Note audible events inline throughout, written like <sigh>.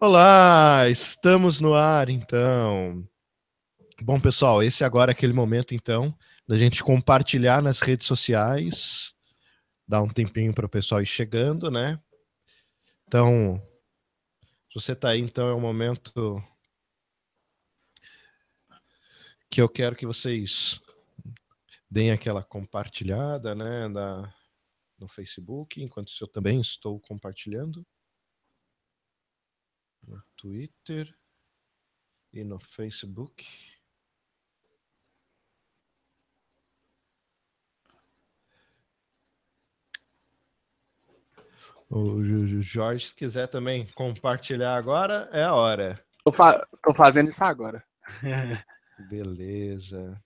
Olá, estamos no ar então. Bom, pessoal, esse é agora é aquele momento então da gente compartilhar nas redes sociais, dar um tempinho para o pessoal ir chegando, né? Então, se você está aí, então é o momento que eu quero que vocês deem aquela compartilhada, né, da, no Facebook, enquanto eu também estou compartilhando no Twitter e no Facebook. O Jorge, se quiser também compartilhar agora, é a hora. Tô, fa tô fazendo isso agora. <laughs> Beleza.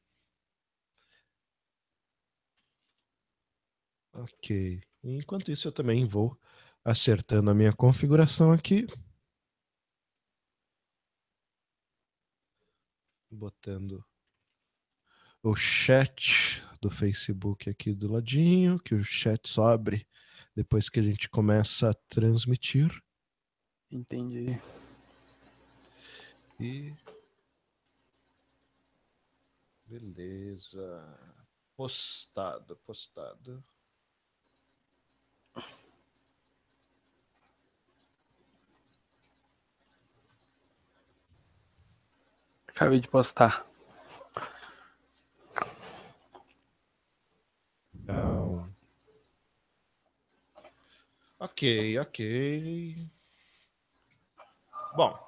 Ok. Enquanto isso, eu também vou acertando a minha configuração aqui. botando o chat do Facebook aqui do ladinho, que o chat só abre depois que a gente começa a transmitir. Entendi. E beleza. Postado, postado. Acabei de postar. Então... Ok, ok. Bom.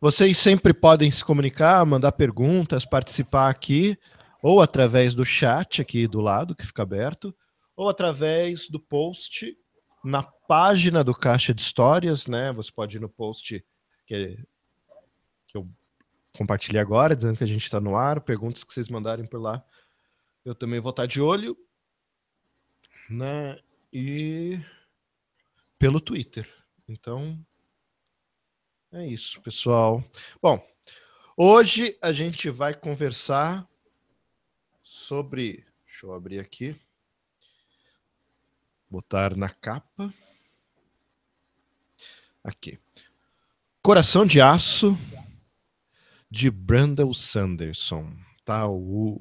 Vocês sempre podem se comunicar, mandar perguntas, participar aqui, ou através do chat aqui do lado, que fica aberto, ou através do post na página do Caixa de Histórias, né? Você pode ir no post que, que eu compartilhei agora, dizendo que a gente está no ar, perguntas que vocês mandarem por lá. Eu também vou estar tá de olho. Né? E pelo Twitter. Então, é isso, pessoal. Bom, hoje a gente vai conversar sobre. Deixa eu abrir aqui. Botar na capa. Aqui. Coração de Aço, de Brandel Sanderson. Tá, o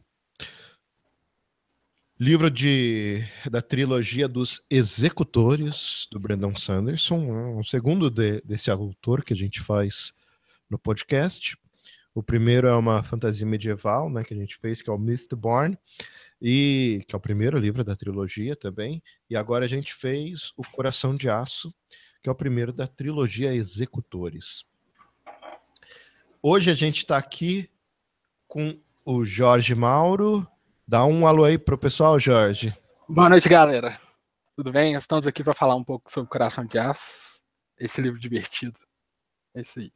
livro de, da trilogia dos executores do Brandon Sanderson, né? o segundo de, desse autor que a gente faz no podcast. O primeiro é uma fantasia medieval, né, que a gente fez, que é o Mistborn, e que é o primeiro livro da trilogia também. E agora a gente fez o Coração de Aço, que é o primeiro da trilogia Executores. Hoje a gente está aqui com o Jorge Mauro. Dá um alô aí para o pessoal, Jorge. Boa noite, galera. Tudo bem? Estamos aqui para falar um pouco sobre Coração de Aço, esse livro divertido. É isso aí.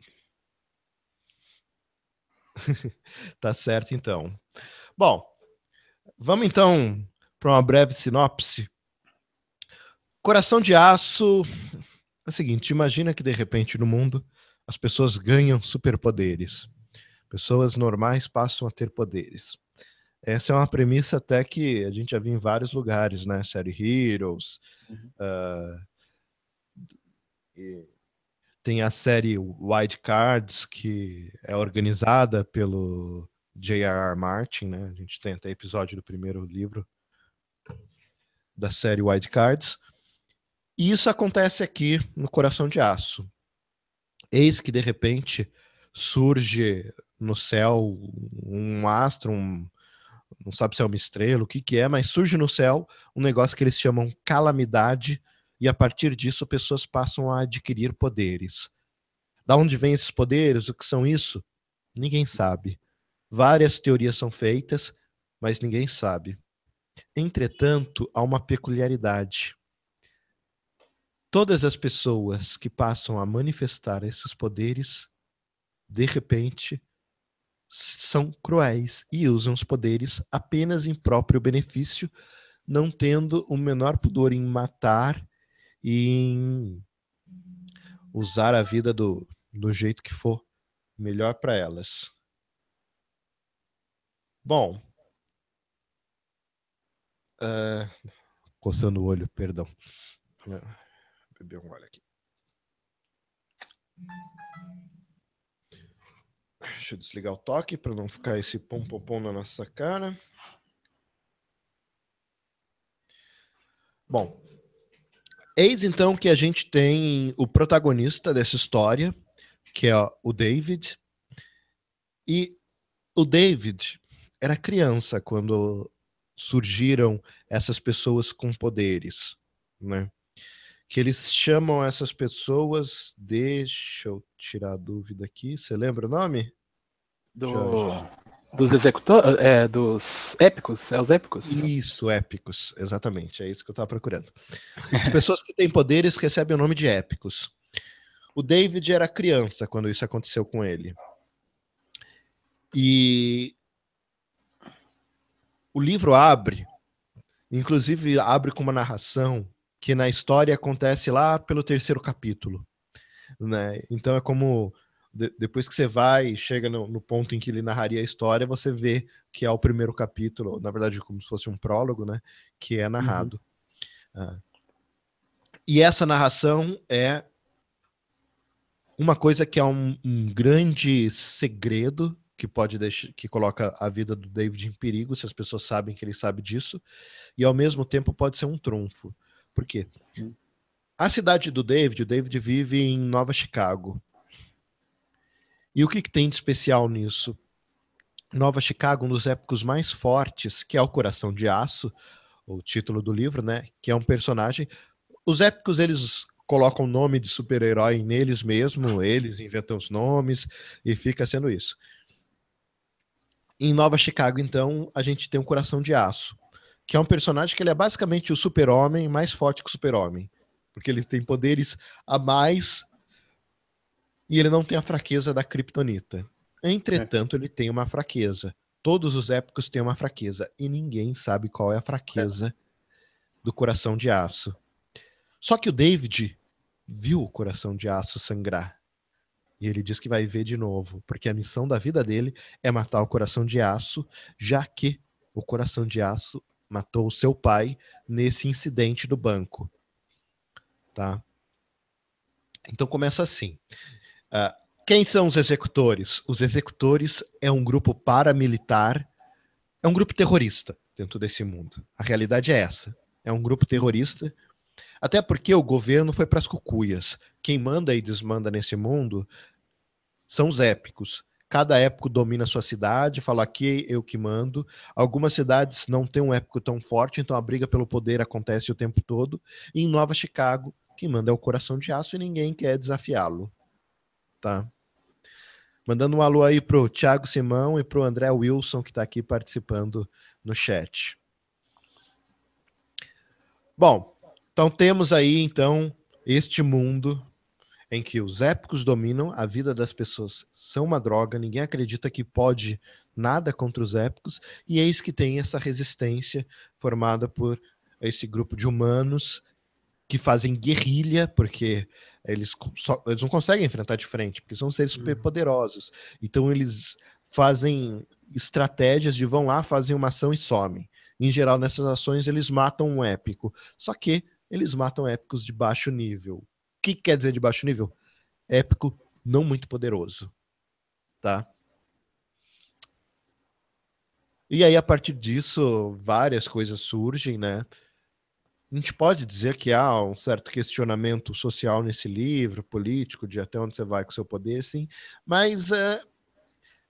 <laughs> tá certo, então. Bom, vamos então para uma breve sinopse. Coração de Aço é o seguinte, imagina que de repente no mundo as pessoas ganham superpoderes. Pessoas normais passam a ter poderes. Essa é uma premissa até que a gente já viu em vários lugares, né? Série Heroes. Uhum. Uh, tem a série White Cards, que é organizada pelo J.R.R. Martin, né? A gente tem até episódio do primeiro livro da série White Cards. E isso acontece aqui no Coração de Aço. Eis que de repente surge no céu um astro, um, não sabe se é uma estrela, o que, que é, mas surge no céu um negócio que eles chamam calamidade, e a partir disso pessoas passam a adquirir poderes. Da onde vêm esses poderes? O que são isso? Ninguém sabe. Várias teorias são feitas, mas ninguém sabe. Entretanto, há uma peculiaridade. Todas as pessoas que passam a manifestar esses poderes, de repente, são cruéis e usam os poderes apenas em próprio benefício, não tendo o menor pudor em matar e em usar a vida do, do jeito que for melhor para elas. Bom, uh, coçando o olho, perdão beber um gole aqui. Deixa eu desligar o toque para não ficar esse pom pom pom na nossa cara. Bom, eis então que a gente tem o protagonista dessa história, que é o David. E o David era criança quando surgiram essas pessoas com poderes, né? que eles chamam essas pessoas. Deixa eu tirar a dúvida aqui. Você lembra o nome? Do, dos executores, é, dos épicos, é os épicos? Isso, épicos, exatamente, é isso que eu estava procurando. As pessoas que têm poderes recebem o nome de épicos. O David era criança quando isso aconteceu com ele. E o livro abre, inclusive abre com uma narração que na história acontece lá pelo terceiro capítulo. Né? Então é como de, depois que você vai e chega no, no, ponto em que ele narraria a história, você vê que é o primeiro capítulo, na verdade, como se fosse um prólogo, né? Que é uhum. narrado. Uhum. Ah. E essa narração é uma coisa que é um, um grande segredo que pode deixar, que coloca a vida do David em perigo, se as pessoas sabem que ele sabe disso, e ao mesmo tempo pode ser um trunfo por quê? A cidade do David, o David vive em Nova Chicago. E o que, que tem de especial nisso? Nova Chicago, um dos épicos mais fortes, que é o Coração de Aço, o título do livro, né? Que é um personagem. Os épicos, eles colocam o nome de super-herói neles mesmo, eles inventam os nomes e fica sendo isso. Em Nova Chicago, então, a gente tem um coração de aço que é um personagem que ele é basicamente o super-homem, mais forte que o super-homem. Porque ele tem poderes a mais e ele não tem a fraqueza da Kryptonita. Entretanto, é. ele tem uma fraqueza. Todos os épicos têm uma fraqueza e ninguém sabe qual é a fraqueza é. do coração de aço. Só que o David viu o coração de aço sangrar. E ele diz que vai ver de novo, porque a missão da vida dele é matar o coração de aço, já que o coração de aço matou o seu pai nesse incidente do banco. Tá? Então começa assim. Uh, quem são os executores? Os executores é um grupo paramilitar, é um grupo terrorista dentro desse mundo. A realidade é essa. É um grupo terrorista, até porque o governo foi para as cucuias. Quem manda e desmanda nesse mundo são os épicos cada épico domina a sua cidade, fala aqui eu que mando. Algumas cidades não têm um épico tão forte, então a briga pelo poder acontece o tempo todo. E em Nova Chicago, quem manda é o coração de aço e ninguém quer desafiá-lo. Tá? Mandando um alô aí pro Thiago Simão e pro André Wilson que está aqui participando no chat. Bom, então temos aí então este mundo em que os épicos dominam a vida das pessoas, são uma droga, ninguém acredita que pode nada contra os épicos, e eis que tem essa resistência formada por esse grupo de humanos que fazem guerrilha, porque eles, só, eles não conseguem enfrentar de frente, porque são seres uhum. superpoderosos. Então eles fazem estratégias de vão lá, fazem uma ação e somem. Em geral, nessas ações, eles matam um épico. Só que eles matam épicos de baixo nível que quer dizer de baixo nível? Épico, não muito poderoso. Tá? E aí, a partir disso, várias coisas surgem, né? A gente pode dizer que há um certo questionamento social nesse livro, político, de até onde você vai com seu poder, sim, mas é,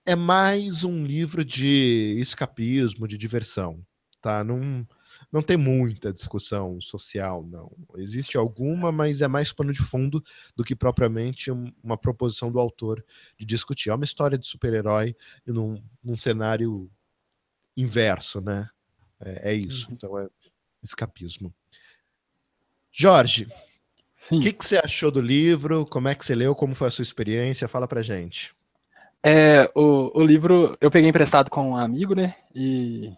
é mais um livro de escapismo, de diversão, tá? Não, não tem muita discussão social, não. Existe alguma, é. mas é mais pano de fundo do que propriamente uma proposição do autor de discutir. É uma história de super-herói num, num cenário inverso, né? É, é isso. Uhum. Então é escapismo. Jorge, o que, que você achou do livro? Como é que você leu? Como foi a sua experiência? Fala pra gente. É, o, o livro eu peguei emprestado com um amigo, né? E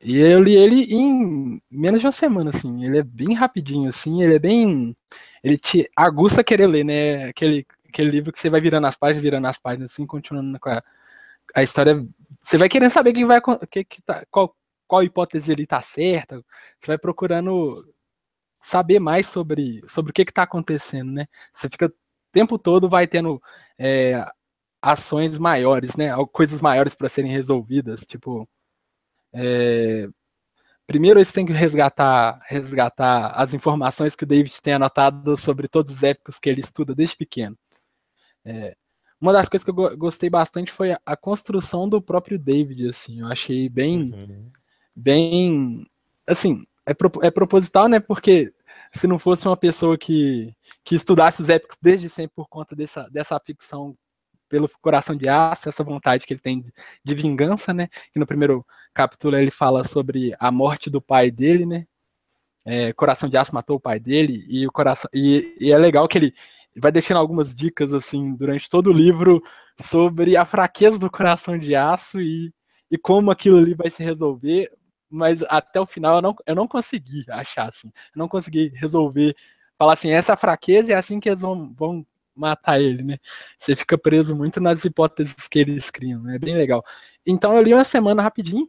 e eu li ele em menos de uma semana, assim. Ele é bem rapidinho, assim. Ele é bem. Ele te aguça querer ler, né? Aquele, aquele livro que você vai virando as páginas, virando as páginas, assim, continuando com a, a história. Você vai querendo saber quem vai, que, que tá, qual, qual hipótese ele tá certa. Você vai procurando saber mais sobre, sobre o que, que tá acontecendo, né? Você fica o tempo todo vai tendo é, ações maiores, né? Coisas maiores para serem resolvidas, tipo é, primeiro eles têm que resgatar, resgatar as informações que o David tem anotado sobre todos os épicos que ele estuda desde pequeno. É, uma das coisas que eu gostei bastante foi a, construção do próprio David, assim, eu achei bem, uhum. bem, assim, é, pro, é proposital, né, porque se não fosse uma pessoa que, que estudasse os épicos desde sempre por conta dessa, dessa ficção pelo coração de aço, essa vontade que ele tem de, de vingança, né? Que no primeiro capítulo ele fala sobre a morte do pai dele, né? É, coração de aço matou o pai dele e o coração e, e é legal que ele vai deixando algumas dicas assim durante todo o livro sobre a fraqueza do coração de aço e, e como aquilo ali vai se resolver, mas até o final eu não, eu não consegui achar assim, não consegui resolver, falar assim, essa fraqueza é assim que eles vão, vão matar ele, né? Você fica preso muito nas hipóteses que eles criam, né? É bem legal. Então eu li uma semana rapidinho.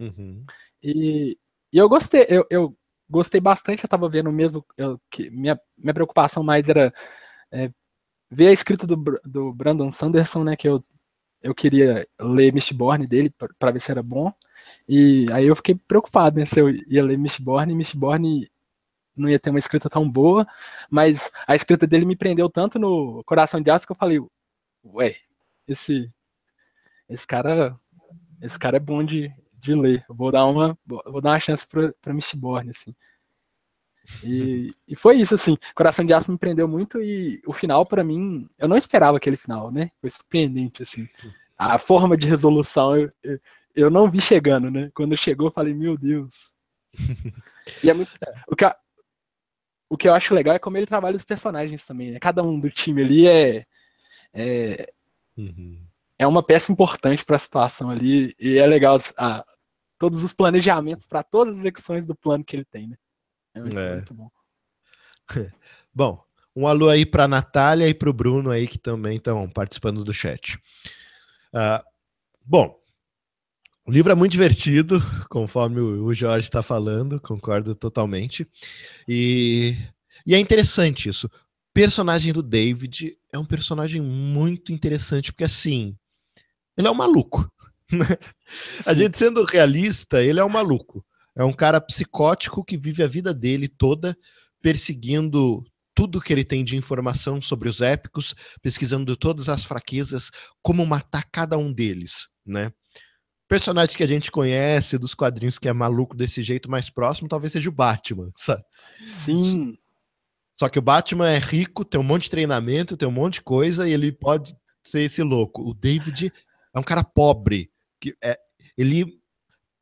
Uhum. E, e, eu gostei, eu, eu, gostei bastante, eu tava vendo mesmo. Eu, que minha, minha preocupação mais era é, ver a escrita do, do Brandon Sanderson, né? Que eu, eu queria ler Mistborn dele para ver se era bom. E aí eu fiquei preocupado, né? Se eu ia ler Mistborn, Mistborn não ia ter uma escrita tão boa, mas a escrita dele me prendeu tanto no coração de aço que eu falei, ué, esse, esse cara, esse cara é bom de, de ler. vou dar uma, vou dar uma chance para Mistborn, assim. E, <laughs> e, foi isso, assim. Coração de Aço me prendeu muito e o final, para mim, eu não esperava aquele final, né? Foi surpreendente, assim. A forma de resolução eu, eu, eu não vi chegando, né? Quando chegou, eu falei, meu Deus. <laughs> e é muito. O que, o que eu acho legal é como ele trabalha os personagens também, né? Cada um do time ali é. É, uhum. é uma peça importante para a situação ali. E é legal a, todos os planejamentos para todas as execuções do plano que ele tem, né? É muito, é. muito bom. <laughs> bom, um alô aí para Natália e para o Bruno aí que também estão participando do chat. Uh, bom, o livro é muito divertido, <laughs> conforme o Jorge está falando, concordo totalmente. E, e é interessante isso. O personagem do David é um personagem muito interessante, porque assim, ele é um maluco. <laughs> A gente sendo realista, ele é um maluco. É um cara psicótico que vive a vida dele toda perseguindo tudo que ele tem de informação sobre os épicos, pesquisando todas as fraquezas, como matar cada um deles, né? personagem que a gente conhece dos quadrinhos que é maluco desse jeito mais próximo talvez seja o Batman, sabe? Sim. Só que o Batman é rico, tem um monte de treinamento, tem um monte de coisa e ele pode ser esse louco. O David é um cara pobre, que é, ele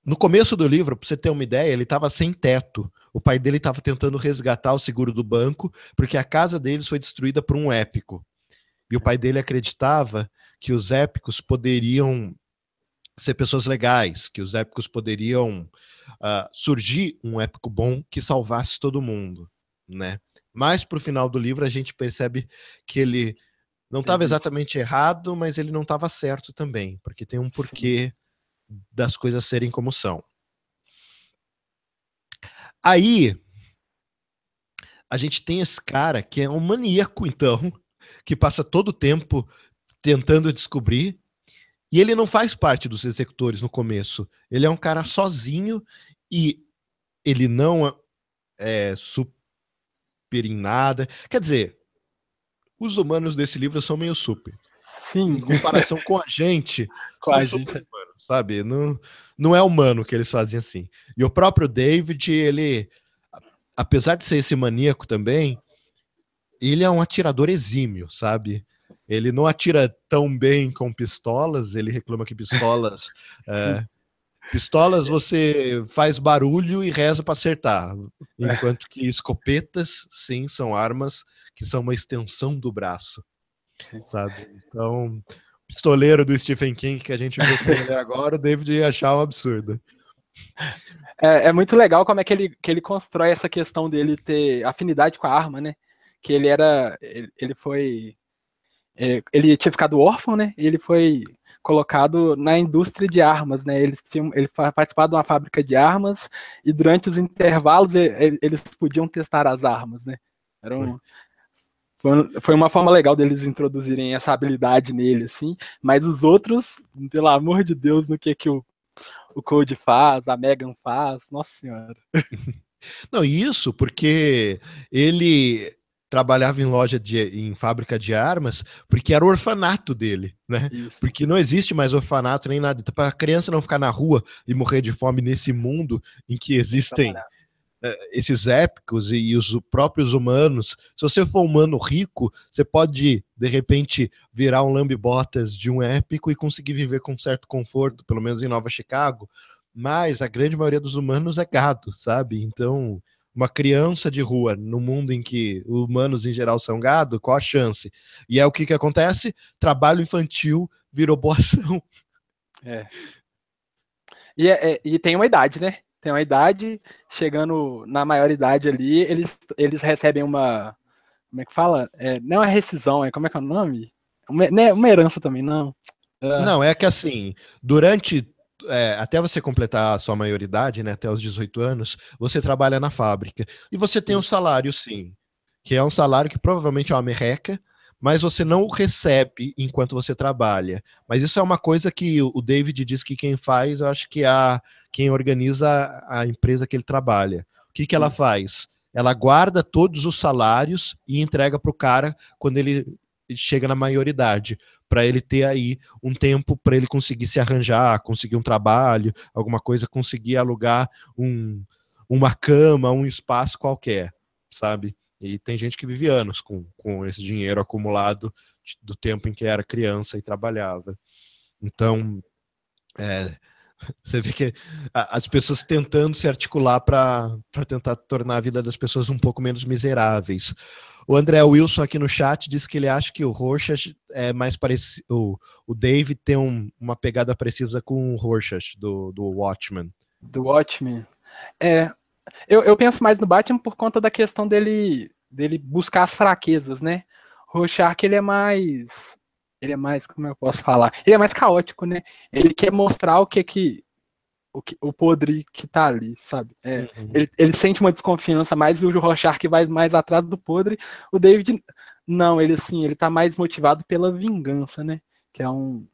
no começo do livro, para você ter uma ideia, ele estava sem teto. O pai dele estava tentando resgatar o seguro do banco, porque a casa deles foi destruída por um épico. E o pai dele acreditava que os épicos poderiam ser pessoas legais, que os épicos poderiam uh, surgir um épico bom que salvasse todo mundo, né? Mas o final do livro a gente percebe que ele não estava uhum. exatamente errado, mas ele não estava certo também, porque tem um porquê Sim. das coisas serem como são. Aí a gente tem esse cara que é um maníaco, então, que passa todo o tempo tentando descobrir e ele não faz parte dos executores no começo. Ele é um cara sozinho e ele não é super em nada. Quer dizer, os humanos desse livro são meio super. Sim. Em comparação com a gente, <laughs> com a gente. sabe? Não, não é humano que eles fazem assim. E o próprio David, ele, apesar de ser esse maníaco também, ele é um atirador exímio, sabe? Ele não atira tão bem com pistolas, ele reclama que pistolas. <laughs> é, pistolas você faz barulho e reza para acertar, enquanto que escopetas, sim, são armas que são uma extensão do braço, sabe? Então, pistoleiro do Stephen King que a gente viu trailer <laughs> agora, o David ia achar um absurdo. É, é, muito legal como é que ele, que ele constrói essa questão dele ter afinidade com a arma, né? Que ele era. Ele, ele foi é, ele tinha ficado órfão, né? E ele foi colocado na indústria de armas, né? Eles tinham, ele participava de uma fábrica de armas e durante os intervalos ele, eles podiam testar as armas, né? Era um, foi uma forma legal deles introduzirem essa habilidade nele, assim. Mas os outros, pelo amor de Deus, no que que o, o Code faz, a Megan faz, nossa senhora. <laughs> Não, isso porque ele trabalhava em loja de, em fábrica de armas, porque era o orfanato dele, né? Isso. Porque não existe mais orfanato nem nada. Então, para a criança não ficar na rua e morrer de fome nesse mundo em que existem uh, esses épicos e, e os próprios humanos, se você for humano rico, você pode de repente virar um lambe-botas de um épico e conseguir viver com certo conforto, pelo menos em Nova Chicago. Mas a grande maioria dos humanos é gado, sabe? Então, uma criança de rua no mundo em que humanos em geral são gado, qual a chance? E é o que, que acontece? Trabalho infantil virou boação. É. E, é, é, e tem uma idade, né? Tem uma idade, chegando na maioridade ali, eles, eles recebem uma. Como é que fala? É, não é rescisão, é como é que é o nome? Uma, né, uma herança também, não. Ah. Não, é que assim, durante é, até você completar a sua maioridade, né, até os 18 anos, você trabalha na fábrica. E você tem um salário, sim, que é um salário que provavelmente é uma merreca, mas você não o recebe enquanto você trabalha. Mas isso é uma coisa que o David diz que quem faz, eu acho que é a quem organiza a empresa que ele trabalha. O que, que ela faz? Ela guarda todos os salários e entrega para o cara quando ele chega na maioridade, para ele ter aí um tempo para ele conseguir se arranjar, conseguir um trabalho, alguma coisa, conseguir alugar um, uma cama, um espaço qualquer, sabe? E tem gente que vive anos com, com esse dinheiro acumulado do tempo em que era criança e trabalhava. Então, é, <laughs> Você vê que as pessoas tentando se articular para tentar tornar a vida das pessoas um pouco menos miseráveis. O André Wilson aqui no chat disse que ele acha que o Rorschach é mais parecido. O, o tem um, uma pegada precisa com o Rorschach do, do Watchmen. Do Watchmen. É. Eu, eu penso mais no Batman por conta da questão dele, dele buscar as fraquezas, né? Rorschach, ele é mais ele é mais, como eu posso falar? Ele é mais caótico, né? Ele quer mostrar o que que. O, que, o podre que tá ali, sabe? É, uhum. ele, ele, sente uma desconfiança mais e o Rochar que vai mais atrás do podre. O David, não, ele assim, ele tá mais motivado pela vingança, né? Que é um,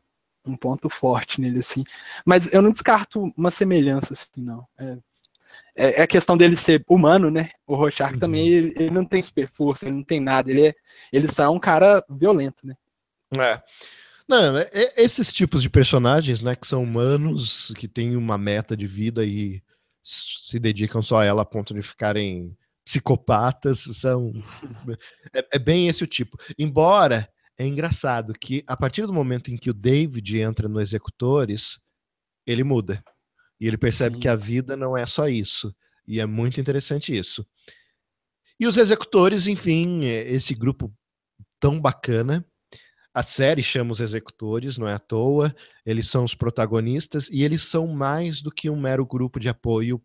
um ponto forte nele, assim. Mas eu não descarto uma semelhança, assim, não. É, é, é a questão dele ser humano, né? O Rorschach uhum. também, ele, ele, não tem super força, ele não tem nada, ele, é, ele só é um cara violento, né? É. Não, é, é, esses tipos de personagens, né, que são humanos, que têm uma meta de vida e se dedicam só a ela a ponto de ficarem psicopatas, são é, é bem esse o tipo. Embora é engraçado que a partir do momento em que o David entra no Executores, ele muda. E ele percebe Sim. que a vida não é só isso. E é muito interessante isso. E os executores, enfim, é, esse grupo tão bacana a série chama os executores, não é à toa, eles são os protagonistas e eles são mais do que um mero grupo de apoio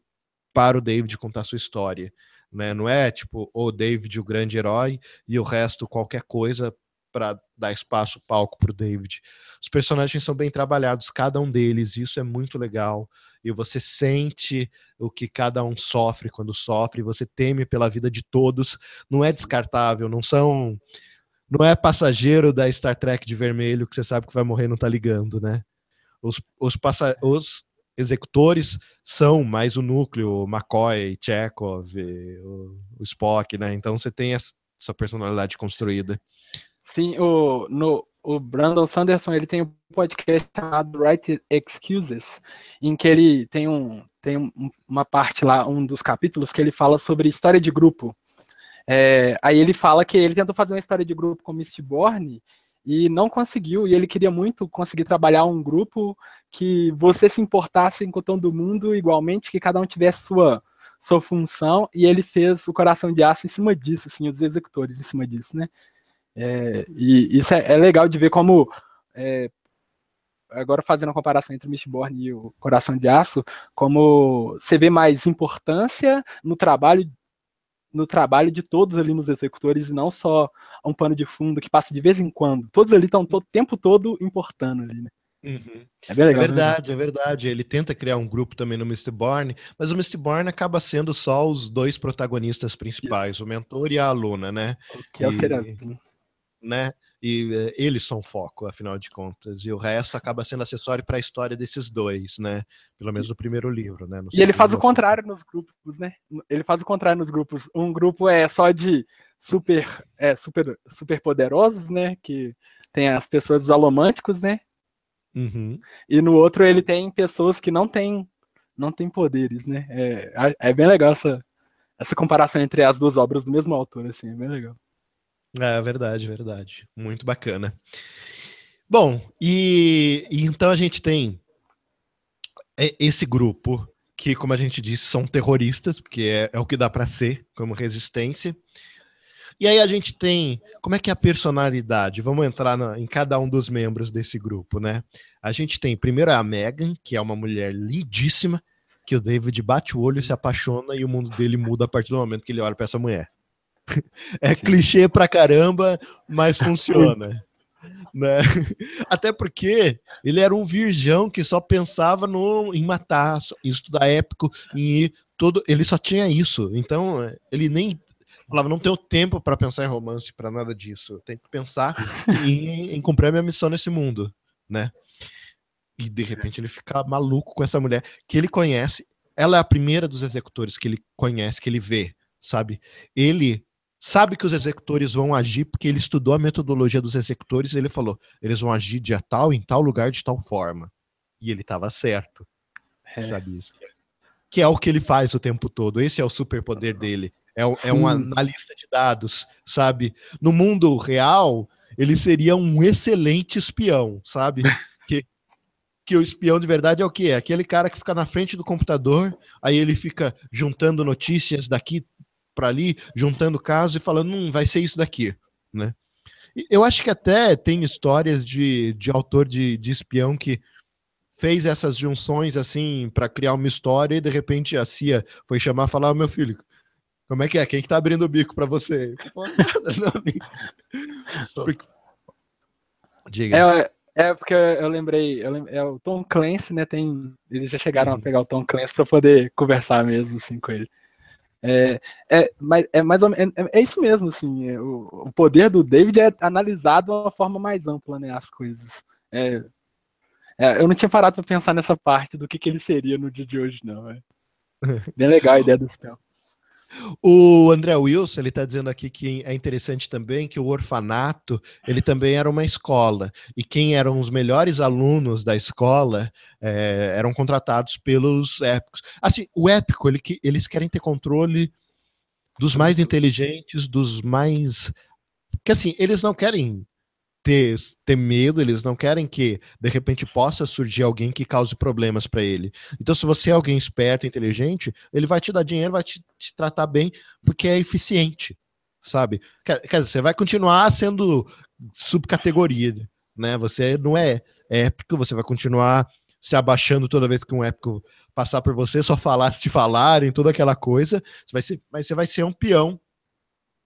para o David contar sua história. Né? Não é tipo o David, o grande herói, e o resto qualquer coisa para dar espaço, palco para o David. Os personagens são bem trabalhados, cada um deles, isso é muito legal. E você sente o que cada um sofre quando sofre, você teme pela vida de todos. Não é descartável, não são não é passageiro da Star Trek de vermelho que você sabe que vai morrer e não tá ligando, né? Os, os, passa, os executores são mais o núcleo, o McCoy, Chekhov, o, o Spock, né? Então você tem essa, essa personalidade construída. Sim, o, no, o Brandon Sanderson ele tem um podcast chamado Right Excuses, em que ele tem, um, tem uma parte lá, um dos capítulos, que ele fala sobre história de grupo. É, aí ele fala que ele tentou fazer uma história de grupo com Mistborn e não conseguiu, e ele queria muito conseguir trabalhar um grupo que você se importasse com todo mundo igualmente, que cada um tivesse sua sua função, e ele fez o Coração de Aço em cima disso, assim, os executores em cima disso, né? É, e isso é, é, legal de ver como, é, agora fazendo a comparação entre o Mistborn e o Coração de Aço, como você vê mais importância no trabalho no trabalho de todos ali nos executores e não só um pano de fundo que passa de vez em quando. Todos ali estão o todo, tempo todo importando ali, né? Uhum. É, legal, é, né? verdade, né? é verdade. Ele tenta criar um grupo também no Mr. Born, mas o Mr. Born acaba sendo só os dois protagonistas principais, o mentor e a aluna, né? Que e... é o Serafim né? E eh, eles são foco, afinal de contas, e o resto acaba sendo acessório para a história desses dois, né? Pelo menos o primeiro livro, né? No e ele faz o contrário nos grupos, né? Ele faz o contrário nos grupos. Um grupo é só de super, é, super, super poderosos, né? Que tem as pessoas alomânticos, né? Uhum. E no outro ele tem pessoas que não têm não tem poderes, né? É, é, é bem legal essa, essa comparação entre as duas obras do mesmo autor, assim, é bem legal. É verdade, verdade. Muito bacana. Bom, e, e então a gente tem é, esse grupo que, como a gente disse, são terroristas, porque é, é o que dá para ser como resistência. E aí a gente tem como é que é a personalidade? Vamos entrar na, em cada um dos membros desse grupo, né? A gente tem primeiro a Megan, que é uma mulher lindíssima, que o David bate o olho, se apaixona e o mundo dele muda a partir do momento que ele olha para essa mulher. É Sim. clichê pra caramba, mas <laughs> funciona. né? <laughs> Até porque ele era um virgão que só pensava no, em matar, em estudar épico, em todo. Ele só tinha isso. Então, ele nem falava, não tenho tempo para pensar em romance, para nada disso. Eu tenho que pensar <laughs> em, em cumprir a minha missão nesse mundo, né? E de repente ele fica maluco com essa mulher que ele conhece. Ela é a primeira dos executores que ele conhece, que ele vê, sabe? Ele sabe que os executores vão agir porque ele estudou a metodologia dos executores e ele falou, eles vão agir de tal em tal lugar de tal forma. E ele estava certo. É. Sabe isso? Que é o que ele faz o tempo todo. Esse é o superpoder dele. É, é um analista de dados, sabe? No mundo real, ele seria um excelente espião, sabe? <laughs> que, que o espião de verdade é o quê? É aquele cara que fica na frente do computador, aí ele fica juntando notícias daqui, para ali, juntando casos e falando, hum, vai ser isso daqui, né? Eu acho que até tem histórias de, de autor de, de espião que fez essas junções assim para criar uma história e de repente a CIA foi chamar e falar: meu filho, como é que é? Quem que tá abrindo o bico para você? <laughs> porque... Diga. É, é, porque eu lembrei, eu lembrei, é o Tom Clancy, né? Tem, eles já chegaram hum. a uhum. pegar o Tom Clancy para poder conversar mesmo assim com ele. É, é, mas é mais ou é, é, isso mesmo, assim, é, o, o, poder do David é analisado de uma forma mais ampla, né, as coisas. É, é, eu não tinha parado para pensar nessa parte do que, que ele seria no dia de hoje, não. É. <laughs> Bem legal a ideia desse filme. <laughs> O André Wilson, ele está dizendo aqui que é interessante também que o orfanato, ele também era uma escola, e quem eram os melhores alunos da escola é, eram contratados pelos épicos. Assim, o épico, ele, eles querem ter controle dos mais inteligentes, dos mais... Porque assim, eles não querem ter, ter medo, eles não querem que de repente possa surgir alguém que cause problemas para ele. Então, se você é alguém esperto, inteligente, ele vai te dar dinheiro, vai te, te tratar bem, porque é eficiente, sabe? Quer, quer dizer, você vai continuar sendo subcategoria, né? Você não é épico, você vai continuar se abaixando toda vez que um épico passar por você, só falar se te falarem, toda aquela coisa. Você vai ser, mas você vai ser um peão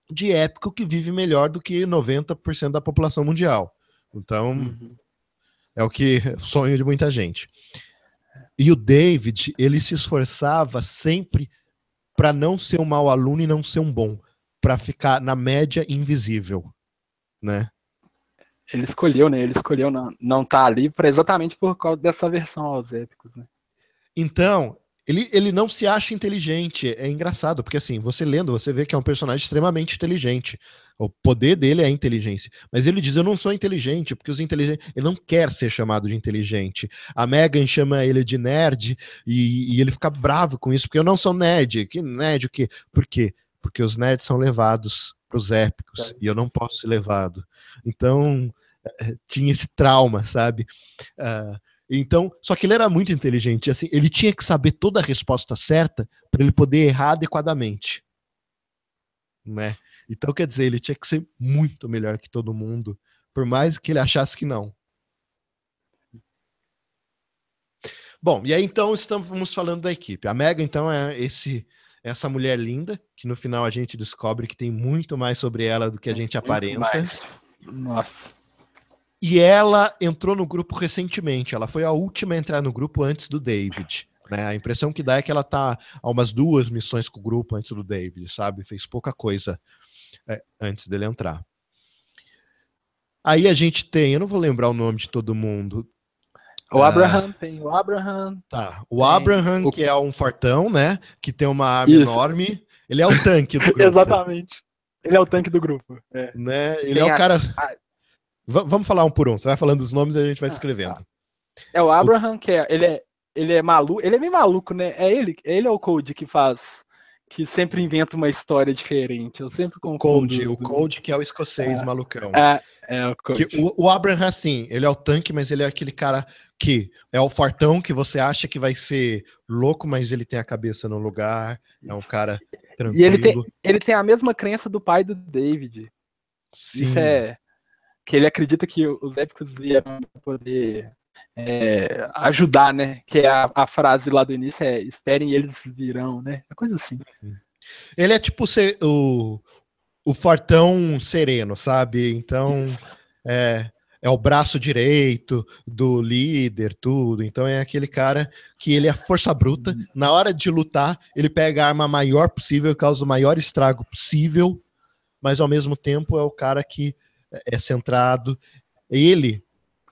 de épico que vive melhor do que 90% da população mundial. Então, uhum. é o que <laughs> sonho de muita gente. E o David, ele se esforçava sempre para não ser um mau aluno e não ser um bom, para ficar na média invisível, né? Ele escolheu, né? Ele escolheu não estar tá ali pra, exatamente por causa dessa versão aos épicos, né? Então, ele, ele não se acha inteligente. É engraçado, porque assim, você lendo, você vê que é um personagem extremamente inteligente. O poder dele é a inteligência. Mas ele diz: Eu não sou inteligente, porque os inteligentes. Ele não quer ser chamado de inteligente. A Megan chama ele de nerd e, e ele fica bravo com isso, porque eu não sou nerd. Que nerd o quê? Por quê? Porque os nerds são levados para os épicos é. e eu não posso ser levado. Então, eh, eh, tinha esse trauma, sabe? Uh, então, só que ele era muito inteligente, assim, ele tinha que saber toda a resposta certa para ele poder errar adequadamente. Né? Então, quer dizer, ele tinha que ser muito melhor que todo mundo, por mais que ele achasse que não. Bom, e aí então estamos falando da equipe. A Mega então é esse essa mulher linda, que no final a gente descobre que tem muito mais sobre ela do que a gente muito aparenta. Mais. Nossa. E ela entrou no grupo recentemente, ela foi a última a entrar no grupo antes do David. Né? A impressão que dá é que ela tá há umas duas missões com o grupo antes do David, sabe? Fez pouca coisa é, antes dele entrar. Aí a gente tem, eu não vou lembrar o nome de todo mundo. O ah, Abraham tem, o Abraham. Tá, o tem, Abraham, que é um fartão, né? Que tem uma arma Isso. enorme. Ele é o tanque do <laughs> grupo. Exatamente. Ele é o tanque do grupo. É. Né? Ele tem é o cara. A, a, V vamos falar um por um. Você vai falando os nomes e a gente vai ah, descrevendo. tá. É o Abraham, o... que é, ele é, ele é maluco. Ele é meio maluco, né? É ele, ele é o Code que faz. Que sempre inventa uma história diferente. Eu sempre concordo. Code, o Code que é o escocês é, malucão. É, é o Code. o, o Abraham, assim, ele é o tanque, mas ele é aquele cara que é o fartão que você acha que vai ser louco, mas ele tem a cabeça no lugar. É um cara tranquilo. E ele tem, ele tem a mesma crença do pai do David. Sim. Isso é que ele acredita que os épicos vieram poder é, ajudar, né? Que é a, a, frase lá do início é esperem eles virão, né? É coisa assim. Ele é tipo o, o fortão sereno, sabe? Então é, é o braço direito do líder, tudo. Então é aquele cara que ele é força bruta. Uhum. Na hora de lutar, ele pega a arma maior possível, causa o maior estrago possível, mas ao mesmo tempo é o cara que é, é centrado. Ele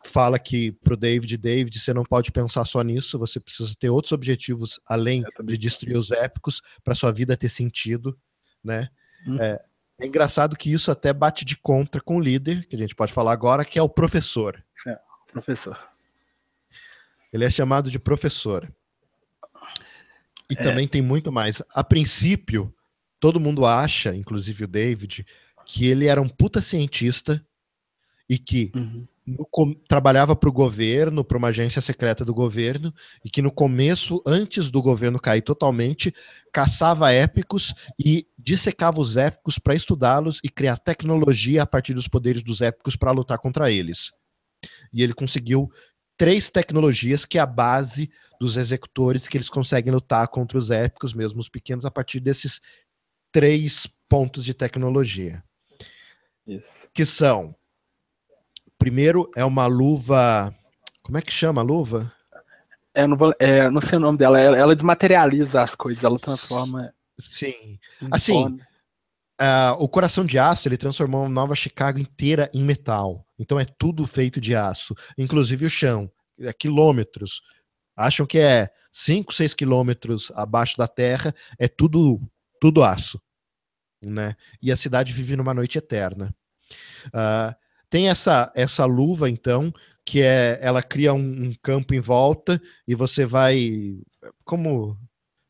fala que para o David, David, você não pode pensar só nisso, você precisa ter outros objetivos além de destruir os épicos para sua vida ter sentido, né? Hum. É, é, engraçado que isso até bate de contra com o líder, que a gente pode falar agora, que é o professor. É, professor. Ele é chamado de professor. E é. também tem muito mais. A princípio, todo mundo acha, inclusive o David, que ele era um puta cientista e que uhum. no, trabalhava para o governo, para uma agência secreta do governo, e que no começo, antes do governo cair totalmente, caçava épicos e dissecava os épicos para estudá-los e criar tecnologia a partir dos poderes dos épicos para lutar contra eles. E ele conseguiu três tecnologias que é a base dos executores que eles conseguem lutar contra os épicos, mesmo os pequenos, a partir desses três pontos de tecnologia. Isso. Que são. Primeiro é uma luva. Como é que chama a luva? É, não, vou, é, não sei o nome dela. Ela, ela, desmaterializa as coisas, ela transforma. Sim. Assim, uh, o coração de aço ele transformou a Nova Chicago inteira em metal. Então é tudo feito de aço, inclusive o chão. É quilômetros. Acham que é 5, 6 quilômetros abaixo da terra, é tudo, tudo aço né? E a cidade vive numa noite eterna. Uh, tem essa, essa luva, então, que é ela cria um, um, campo em volta e você vai. Como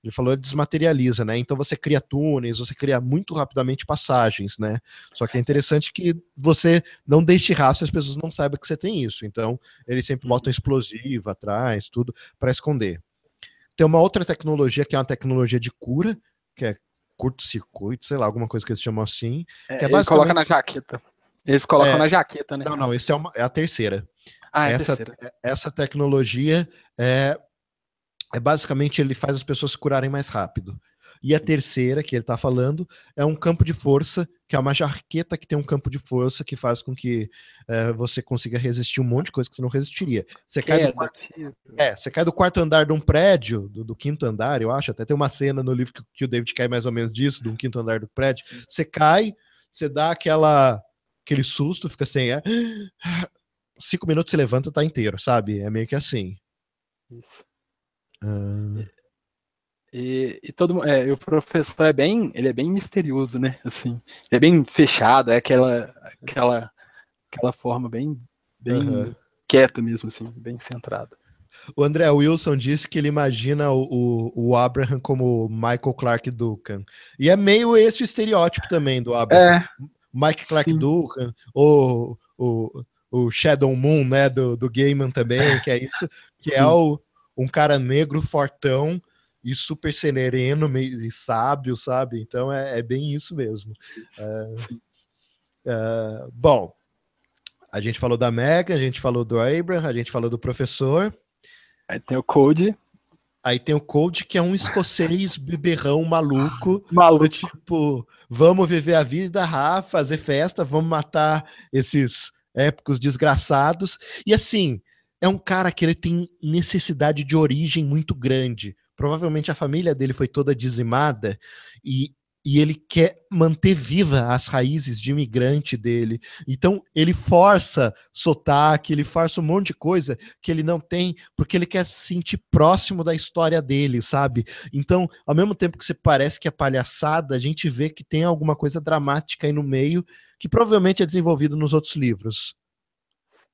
ele falou, desmaterializa, né? Então você cria túneis, você cria muito rapidamente passagens, né? Só que é interessante que você não deixe rastro e as pessoas não saibam que você tem isso. Então, eles sempre botam uhum. explosivo atrás, tudo, para esconder. Tem uma outra tecnologia que é uma tecnologia de cura, que é curto-circuito, sei lá, alguma coisa que eles chamam assim. É, que é eles basicamente... colocam na jaqueta. Eles colocam é, na jaqueta, né? Não, não, isso é, uma, é a terceira. Ah, é essa, a terceira. É, essa tecnologia é, é basicamente ele faz as pessoas se curarem mais rápido. E a terceira, que ele está falando, é um campo de força, que é uma jarqueta que tem um campo de força que faz com que eh, você consiga resistir um monte de coisa que você não resistiria. Você cai, do quarto, é, você cai do quarto andar de um prédio, do, do, quinto andar, eu acho, até tem uma cena no livro que, que o David cai mais ou menos disso, do um quinto andar do prédio. Você cai, você dá aquela aquele susto, fica assim, é... cinco minutos se levanta, tá inteiro, sabe? É meio que assim. Isso. Uh... E, e todo é, o professor é bem, ele é bem misterioso, né? Assim, ele é bem fechado, é aquela aquela aquela forma bem bem uhum. quieta mesmo assim, bem centrada. O André Wilson disse que ele imagina o, o, o, Abraham como Michael Clark Duncan. E é meio esse o estereótipo também do Abraham. É, Mike Clark sim. Duncan, ou o, o Shadow Moon, né, do, do Gaiman também, que é isso, que é sim. é o, um cara negro fortão e super sereno e sábio, sabe? Então é, é bem isso mesmo. É, é, bom, a gente falou da Megan, a gente falou do Abraham, a gente falou do professor. Aí tem o Code. Aí tem o Code, que é um escocês beberrão maluco. <laughs> Maluco. Do tipo, vamos viver a vida, Rafa, fazer festa, vamos matar esses épicos desgraçados. E assim, é um cara que ele tem necessidade de origem muito grande. Provavelmente a família dele foi toda dizimada e, e ele quer manter viva as raízes de imigrante dele. Então ele força sotaque, ele força um monte de coisa que ele não tem, porque ele quer se sentir próximo da história dele, sabe? Então, ao mesmo tempo que você parece que é palhaçada, a gente vê que tem alguma coisa dramática aí no meio que provavelmente é desenvolvido nos outros livros.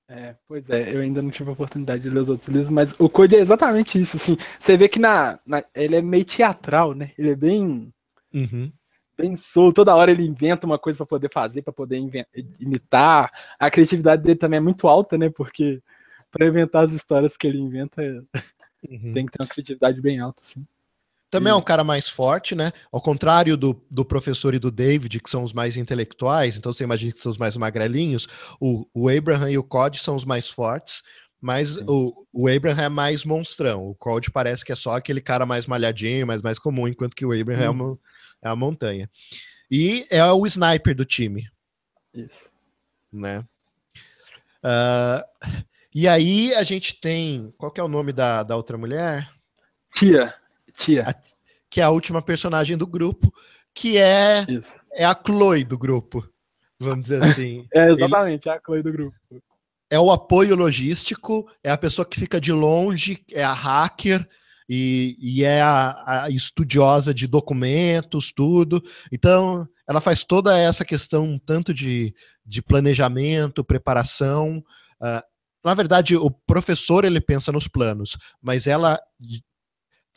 É, pois é, eu ainda não tive a oportunidade de ler os outros livros, mas o Code é exatamente isso, assim. Você vê que na, na ele é meio teatral, né? Ele é bem uhum. bem solto, toda hora ele inventa uma coisa para poder fazer, para poder imitar. A criatividade dele também é muito alta, né? Porque para inventar as histórias que ele inventa, uhum. tem que ter uma criatividade bem alta, assim. Também é um cara mais forte, né? Ao contrário do, do professor e do David, que são os mais intelectuais, então você imagina que são os mais magrelinhos, o, o Abraham e o Cod são os mais fortes, mas o, o Abraham é mais monstrão. O Cod parece que é só aquele cara mais malhadinho, mas mais comum, enquanto que o Abraham hum. é, uma, é a montanha. E é o sniper do time. Isso. Né? Uh, e aí a gente tem. Qual é o nome da, da outra mulher? Tia. Tia. A, que é a última personagem do grupo, que é, Isso. é a Chloe do grupo. Vamos dizer assim. <laughs> é, exatamente, Ele... é a Chloe do grupo. É o apoio logístico, é a pessoa que fica de longe, é a hacker, e, e, é a, a, estudiosa de documentos, tudo. Então, ela faz toda essa questão tanto de, de planejamento, preparação. Uh, na verdade, o professor ele pensa nos planos, mas ela